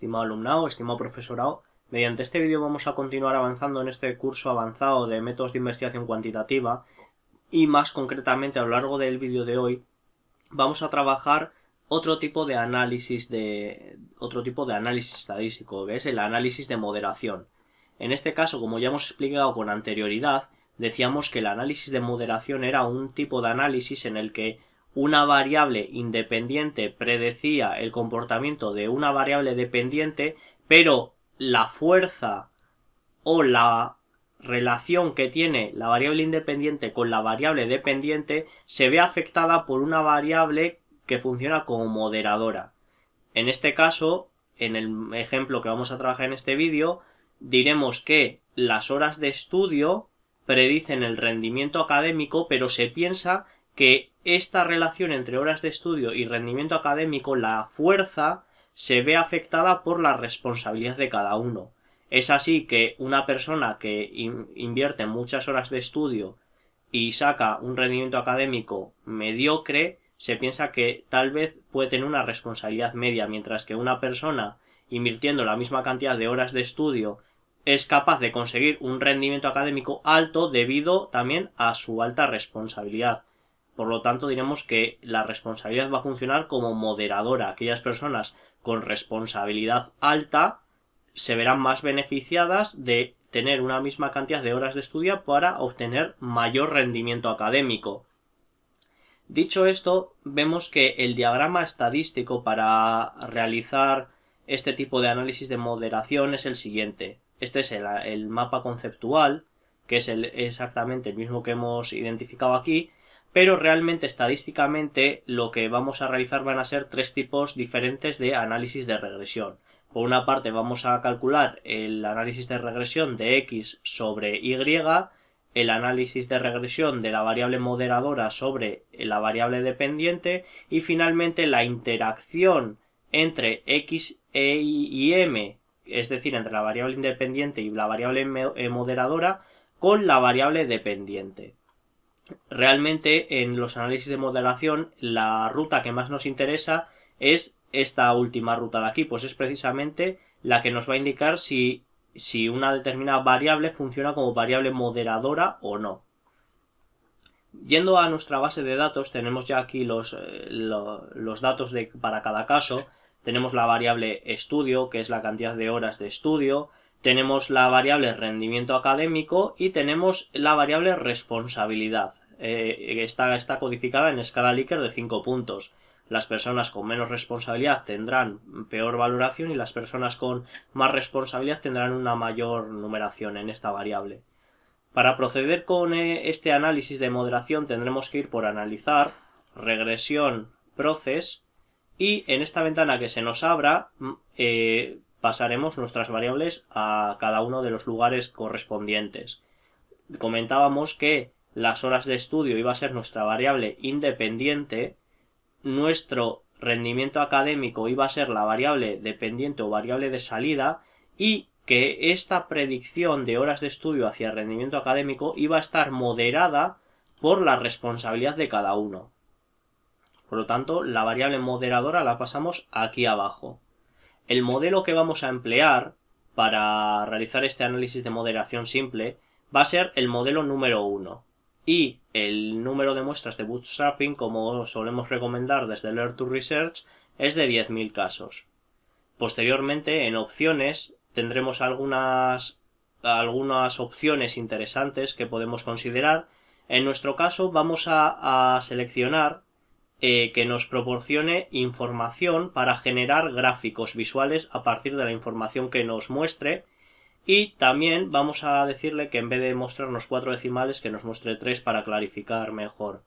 estimado alumnado, estimado profesorado, mediante este vídeo vamos a continuar avanzando en este curso avanzado de métodos de investigación cuantitativa y más concretamente a lo largo del vídeo de hoy vamos a trabajar otro tipo de análisis de otro tipo de análisis estadístico, que es el análisis de moderación. En este caso, como ya hemos explicado con anterioridad, decíamos que el análisis de moderación era un tipo de análisis en el que una variable independiente predecía el comportamiento de una variable dependiente, pero la fuerza o la relación que tiene la variable independiente con la variable dependiente se ve afectada por una variable que funciona como moderadora. En este caso, en el ejemplo que vamos a trabajar en este vídeo, diremos que las horas de estudio predicen el rendimiento académico, pero se piensa que esta relación entre horas de estudio y rendimiento académico, la fuerza, se ve afectada por la responsabilidad de cada uno. Es así que una persona que invierte muchas horas de estudio y saca un rendimiento académico mediocre, se piensa que tal vez puede tener una responsabilidad media, mientras que una persona invirtiendo la misma cantidad de horas de estudio es capaz de conseguir un rendimiento académico alto debido también a su alta responsabilidad. Por lo tanto, diremos que la responsabilidad va a funcionar como moderadora. Aquellas personas con responsabilidad alta se verán más beneficiadas de tener una misma cantidad de horas de estudio para obtener mayor rendimiento académico. Dicho esto, vemos que el diagrama estadístico para realizar este tipo de análisis de moderación es el siguiente. Este es el, mapa conceptual, que es exactamente el mismo que hemos identificado aquí, pero realmente estadísticamente lo que vamos a realizar van a ser tres tipos diferentes de análisis de regresión. Por una parte vamos a calcular el análisis de regresión de x sobre y, el análisis de regresión de la variable moderadora sobre la variable dependiente y finalmente la interacción entre x e y m, es decir, entre la variable independiente y la variable eh, moderadora con la variable dependiente realmente en los análisis de modelación la ruta que más nos interesa es esta última ruta de aquí, pues es precisamente la que nos va a indicar si, una determinada variable funciona como variable moderadora o no. Yendo a nuestra base de datos, tenemos ya aquí los, eh, datos para cada caso. Tenemos la variable estudio, que es la cantidad de horas de estudio. Tenemos la variable rendimiento académico y tenemos la variable responsabilidad. Eh, está, está codificada en escala Likert de 5 puntos. Las personas con menos responsabilidad tendrán peor valoración y las personas con más responsabilidad tendrán una mayor numeración en esta variable. Para proceder con eh, este análisis de moderación tendremos que ir por analizar, regresión, proces y en esta ventana que se nos abra mm, eh, pasaremos nuestras variables a cada uno de los lugares correspondientes. Comentábamos que las horas de estudio iba a ser nuestra variable independiente, nuestro rendimiento académico iba a ser la variable dependiente o variable de salida y que esta predicción de horas de estudio hacia rendimiento académico iba a estar moderada por la responsabilidad de cada uno. Por lo tanto, la variable moderadora la pasamos aquí abajo. El modelo que vamos a emplear para realizar este análisis de moderación simple va a ser el modelo número 1 y el número de muestras de bootstrapping, como solemos recomendar desde Learn to Research, es de 10.000 casos. Posteriormente, en opciones, tendremos algunas, algunas opciones interesantes que podemos considerar. En nuestro caso, vamos a, seleccionar eh, que nos proporcione información para generar gráficos visuales a partir de la información que nos muestre y también vamos a decirle que en vez de mostrarnos cuatro decimales, que nos muestre tres para clarificar mejor.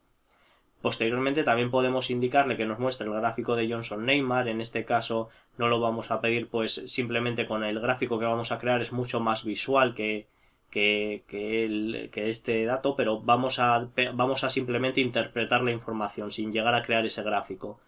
Posteriormente también podemos indicarle que nos muestre el gráfico de Johnson-Neymar, en este caso no lo vamos a pedir pues simplemente con el gráfico que vamos a crear es mucho más visual que, este dato, pero vamos a, vamos a simplemente interpretar la información sin llegar a crear ese gráfico.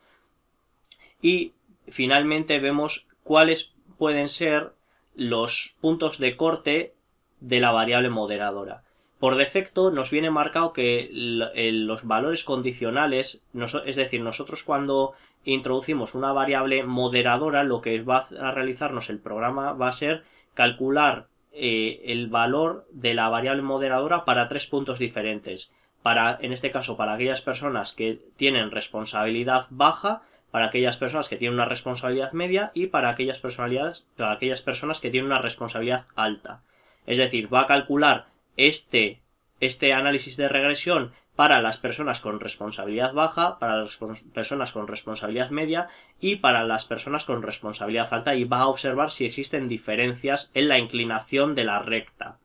Y finalmente vemos cuáles pueden ser los puntos de corte de la variable moderadora. Por defecto nos viene marcado que los valores condicionales, es decir, nosotros cuando introducimos una variable moderadora, lo que va a realizarnos el programa va a ser calcular eh, el valor de la variable moderadora para tres puntos diferentes. Para, en este caso, para aquellas personas que tienen responsabilidad baja, para aquellas personas que tienen una responsabilidad media y para aquellas, personalidades, para aquellas personas que tienen una responsabilidad alta. Es decir, va a calcular este, este análisis de regresión para las personas con responsabilidad baja, para las personas con responsabilidad media y para las personas con responsabilidad alta y va a observar si existen diferencias en la inclinación de la recta.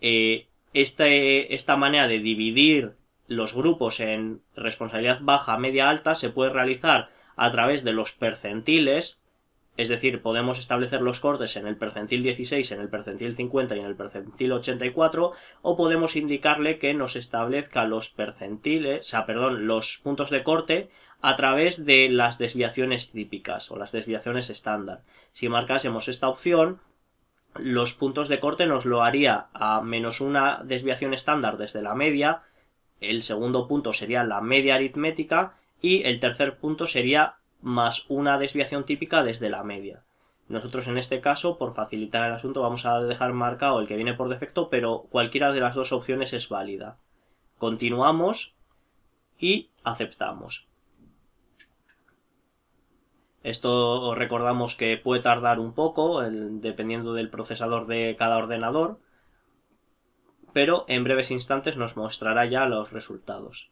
Eh, este, esta manera de dividir los grupos en responsabilidad baja, media, alta se puede realizar a través de los percentiles, es decir, podemos establecer los cortes en el percentil 16, en el percentil 50 y en el percentil 84, o podemos indicarle que nos establezca los percentiles, o perdón, los puntos de corte a través de las desviaciones típicas o las desviaciones estándar. Si marcásemos esta opción, los puntos de corte nos lo haría a menos una desviación estándar desde la media, el segundo punto sería la media aritmética y el tercer punto sería más una desviación típica desde la media. Nosotros en este caso, por facilitar el asunto, vamos a dejar marcado el que viene por defecto, pero cualquiera de las dos opciones es válida. Continuamos y aceptamos. Esto recordamos que puede tardar un poco, dependiendo del procesador de cada ordenador, pero en breves instantes nos mostrará ya los resultados.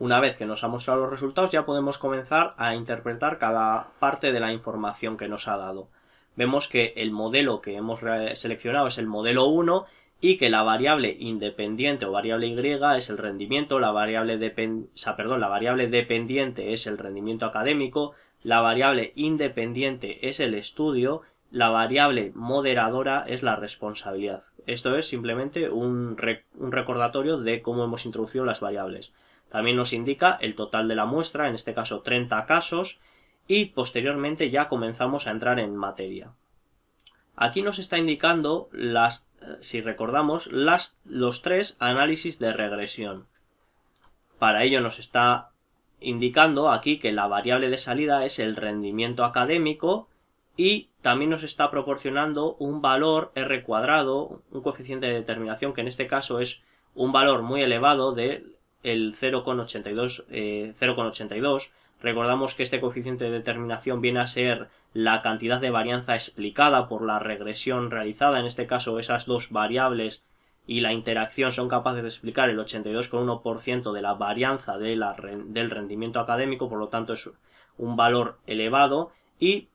Una vez que nos ha mostrado los resultados ya podemos comenzar a interpretar cada parte de la información que nos ha dado. Vemos que el modelo que hemos seleccionado es el modelo 1 y que la variable independiente o variable y es el rendimiento, la variable, perdón, la variable dependiente es el rendimiento académico, la variable independiente es el estudio, la variable moderadora es la responsabilidad. Esto es simplemente un, un recordatorio de cómo hemos introducido las variables. También nos indica el total de la muestra, en este caso 30 casos, y posteriormente ya comenzamos a entrar en materia. Aquí nos está indicando, las, eh, si recordamos, las, los tres análisis de regresión. Para ello nos está indicando aquí que la variable de salida es el rendimiento académico y también nos está proporcionando un valor r cuadrado, un coeficiente de determinación que en este caso es un valor muy elevado de 0,82. Eh, recordamos que este coeficiente de determinación viene a ser la cantidad de varianza explicada por la regresión realizada, en este caso esas dos variables y la interacción son capaces de explicar el 82,1% de la varianza de la, del rendimiento académico, por lo tanto es un valor elevado y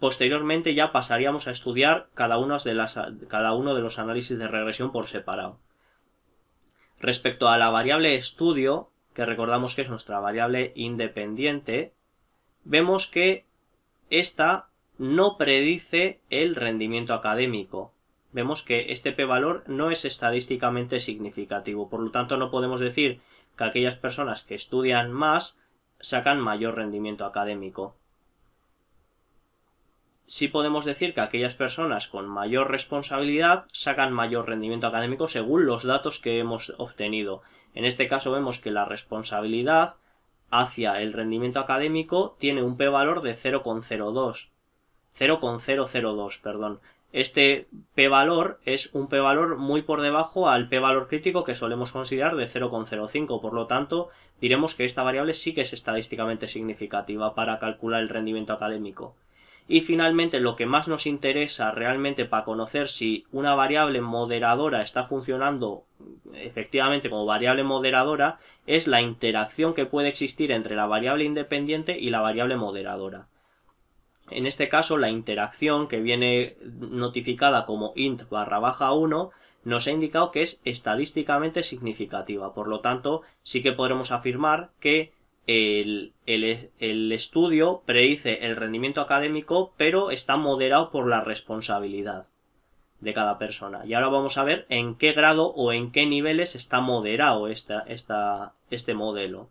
posteriormente ya pasaríamos a estudiar cada de, las, cada uno de los análisis de regresión por separado. Respecto a la variable estudio, que recordamos que es nuestra variable independiente, vemos que esta no predice el rendimiento académico. Vemos que este p-valor no es estadísticamente significativo, por lo tanto no podemos decir que aquellas personas que estudian más sacan mayor rendimiento académico. Sí podemos decir que aquellas personas con mayor responsabilidad sacan mayor rendimiento académico según los datos que hemos obtenido. En este caso vemos que la responsabilidad hacia el rendimiento académico tiene un p-valor de 0,02. 0,002, perdón. Este p-valor es un p-valor muy por debajo al p-valor crítico que solemos considerar de 0,05, por lo tanto diremos que esta variable sí que es estadísticamente significativa para calcular el rendimiento académico. Y finalmente lo que más nos interesa realmente para conocer si una variable moderadora está funcionando efectivamente como variable moderadora es la interacción que puede existir entre la variable independiente y la variable moderadora. En este caso, la interacción que viene notificada como int barra baja 1 nos ha indicado que es estadísticamente significativa. Por lo tanto, sí que podremos afirmar que el, el estudio predice el rendimiento académico, pero está moderado por la responsabilidad de cada persona. Y ahora vamos a ver en qué grado o en qué niveles está moderado este modelo.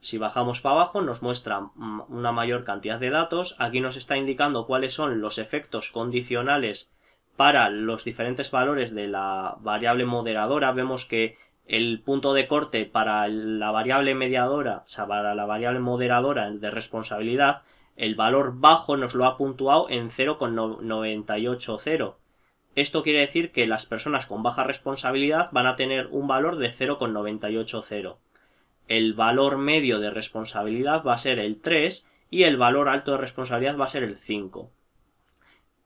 Si bajamos para abajo nos muestra una mayor cantidad de datos. Aquí nos está indicando cuáles son los efectos condicionales para los diferentes valores de la variable moderadora. Vemos que el punto de corte para la variable mediadora, o sea, para la variable moderadora de responsabilidad, el valor bajo nos lo ha puntuado en 0,980. Esto quiere decir que las personas con baja responsabilidad van a tener un valor de 0,980. El valor medio de responsabilidad va a ser el 3 y el valor alto de responsabilidad va a ser el 5.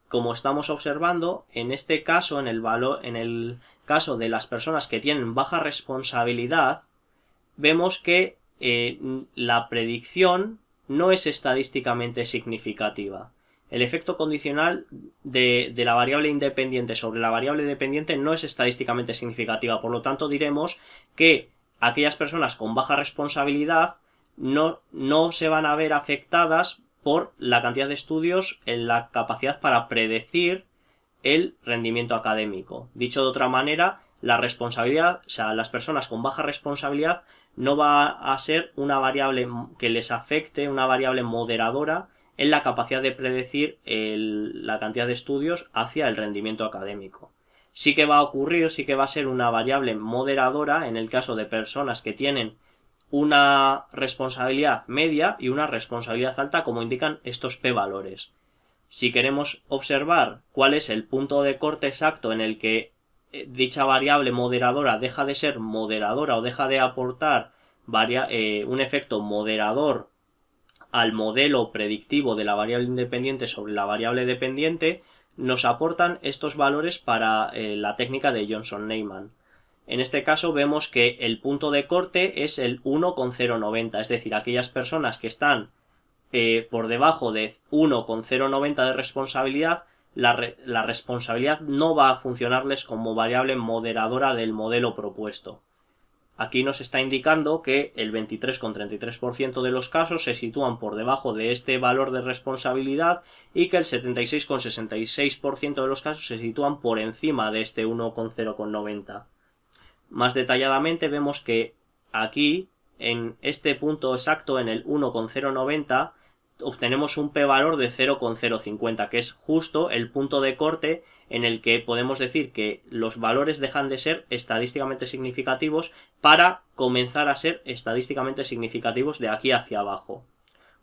Como estamos observando, en este caso, en el, valor, en el caso de las personas que tienen baja responsabilidad, vemos que eh, la predicción no es estadísticamente significativa. El efecto condicional de, la variable independiente sobre la variable dependiente no es estadísticamente significativa. Por lo tanto, diremos que aquellas personas con baja responsabilidad no se van a ver afectadas por la cantidad de estudios en la capacidad para predecir el rendimiento académico. Dicho de otra manera, la responsabilidad, o sea, las personas con baja responsabilidad no va a ser una variable que les afecte, una variable moderadora en la capacidad de predecir la cantidad de estudios hacia el rendimiento académico. Sí que va a ocurrir, sí que va a ser una variable moderadora en el caso de personas que tienen una responsabilidad media y una responsabilidad alta como indican estos p valores. Si queremos observar cuál es el punto de corte exacto en el que dicha variable moderadora deja de ser moderadora o deja de aportar eh, un efecto moderador al modelo predictivo de la variable independiente sobre la variable dependiente, nos aportan estos valores para eh, la técnica de Johnson-Neyman. En este caso vemos que el punto de corte es el 1,090, es decir, aquellas personas que están eh, por debajo de 1,090 de responsabilidad la, responsabilidad no va a funcionarles como variable moderadora del modelo propuesto. Aquí nos está indicando que el 23,33% de los casos se sitúan por debajo de este valor de responsabilidad y que el 76,66% de los casos se sitúan por encima de este 1,090. Más detalladamente vemos que aquí, en este punto exacto, en el 1,090, obtenemos un p-valor de 0,050, que es justo el punto de corte en el que podemos decir que los valores dejan de ser estadísticamente significativos para comenzar a ser estadísticamente significativos de aquí hacia abajo.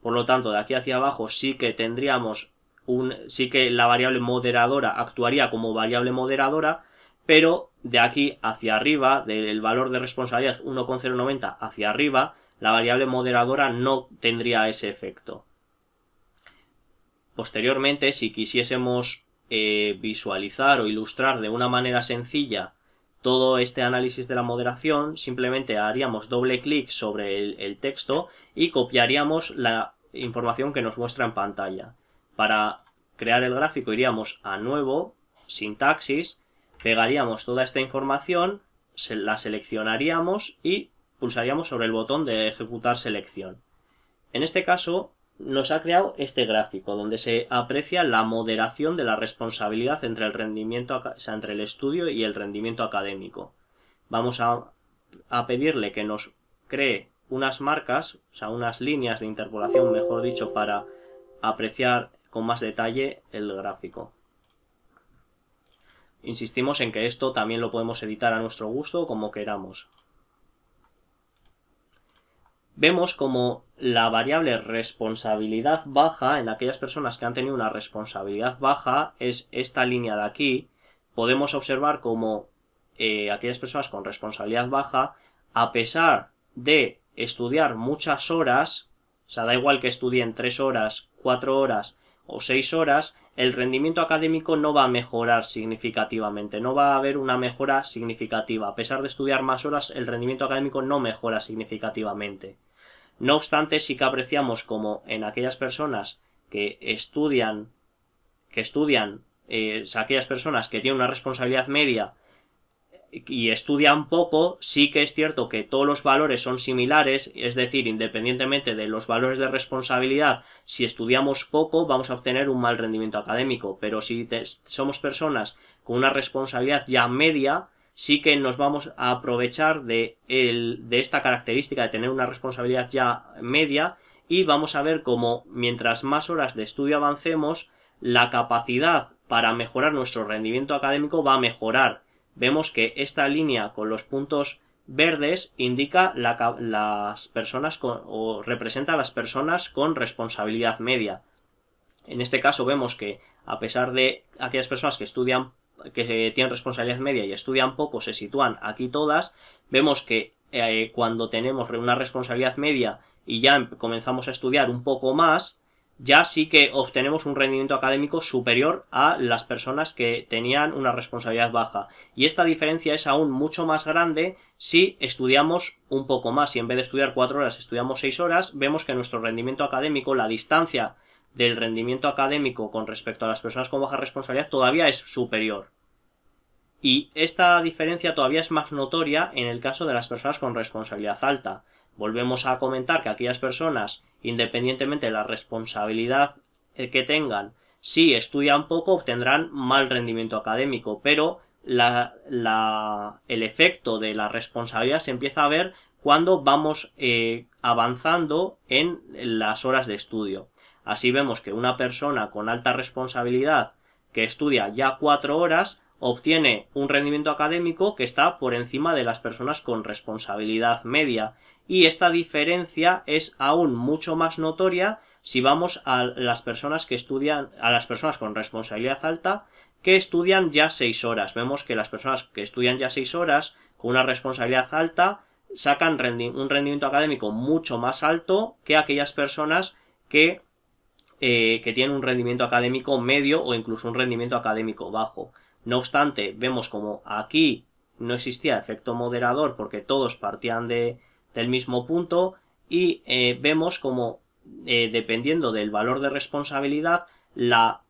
Por lo tanto, de aquí hacia abajo sí que tendríamos un, sí que la variable moderadora actuaría como variable moderadora, pero de aquí hacia arriba, del valor de responsabilidad 1,090 hacia arriba, la variable moderadora no tendría ese efecto. Posteriormente, si quisiésemos eh, visualizar o ilustrar de una manera sencilla todo este análisis de la moderación, simplemente haríamos doble clic sobre el, texto y copiaríamos la información que nos muestra en pantalla. Para crear el gráfico iríamos a Nuevo, Sintaxis, pegaríamos toda esta información, la seleccionaríamos y pulsaríamos sobre el botón de ejecutar selección. En este caso, nos ha creado este gráfico donde se aprecia la moderación de la responsabilidad entre el rendimiento, entre el estudio y el rendimiento académico. Vamos a, a pedirle que nos cree unas marcas, o sea, unas líneas de interpolación, mejor dicho, para apreciar con más detalle el gráfico. Insistimos en que esto también lo podemos editar a nuestro gusto como queramos vemos como la variable responsabilidad baja en aquellas personas que han tenido una responsabilidad baja es esta línea de aquí. Podemos observar como eh, aquellas personas con responsabilidad baja, a pesar de estudiar muchas horas, o sea, da igual que estudien 3 horas, 4 horas o 6 horas, el rendimiento académico no va a mejorar significativamente, no va a haber una mejora significativa. A pesar de estudiar más horas, el rendimiento académico no mejora significativamente. No obstante, sí que apreciamos como en aquellas personas que estudian, que estudian, eh, aquellas personas que tienen una responsabilidad media y estudian poco, sí que es cierto que todos los valores son similares, es decir, independientemente de los valores de responsabilidad, si estudiamos poco vamos a obtener un mal rendimiento académico, pero si somos personas con una responsabilidad ya media, sí que nos vamos a aprovechar de, el, de esta característica de tener una responsabilidad ya media y vamos a ver cómo mientras más horas de estudio avancemos, la capacidad para mejorar nuestro rendimiento académico va a mejorar. Vemos que esta línea con los puntos verdes indica las personas o representa a las personas con responsabilidad media. En este caso vemos que a pesar de aquellas personas que estudian que tienen responsabilidad media y estudian poco se sitúan aquí todas, vemos que eh, cuando tenemos una responsabilidad media y ya em, comenzamos a estudiar un poco más, ya sí que obtenemos un rendimiento académico superior a las personas que tenían una responsabilidad baja. Y esta diferencia es aún mucho más grande si estudiamos un poco más. y en vez de estudiar cuatro horas estudiamos seis horas, vemos que nuestro rendimiento académico, la distancia del rendimiento académico con respecto a las personas con baja responsabilidad todavía es superior. Y esta diferencia todavía es más notoria en el caso de las personas con responsabilidad alta. Volvemos a comentar que aquellas personas, independientemente de la responsabilidad eh, que tengan, si estudian poco obtendrán mal rendimiento académico, pero la, la, el efecto de la responsabilidad se empieza a ver cuando vamos eh, avanzando en las horas de estudio. Así vemos que una persona con alta responsabilidad que estudia ya cuatro horas obtiene un rendimiento académico que está por encima de las personas con responsabilidad media y esta diferencia es aún mucho más notoria si vamos a las personas que estudian a las personas con responsabilidad alta que estudian ya seis horas. Vemos que las personas que estudian ya seis horas con una responsabilidad alta sacan un rendimiento académico mucho más alto que aquellas personas que eh, que tienen un rendimiento académico medio o incluso un rendimiento académico bajo. No obstante, vemos como aquí no existía efecto moderador porque todos partían de, del mismo punto y eh, vemos como eh, dependiendo del valor de responsabilidad la,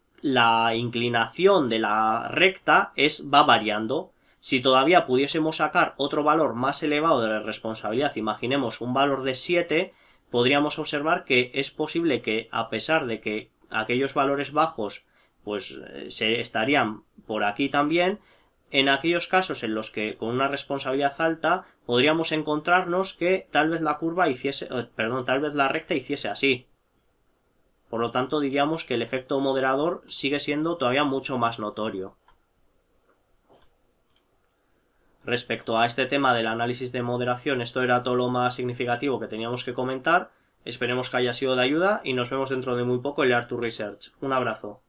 inclinación de la recta es, va variando. Si todavía pudiésemos sacar otro valor más elevado de la responsabilidad, imaginemos un valor de 7, podríamos observar que es posible que, a pesar de que aquellos valores bajos pues eh, se estarían por aquí también, en aquellos casos en los que con una responsabilidad alta podríamos encontrarnos que tal vez la curva hiciese, eh, perdón, tal vez la recta hiciese así. Por lo tanto diríamos que el efecto moderador sigue siendo todavía mucho más notorio. Respecto a este tema del análisis de moderación, esto era todo lo más significativo que teníamos que comentar. Esperemos que haya sido de ayuda y nos vemos dentro de muy poco en el to Research. Un abrazo.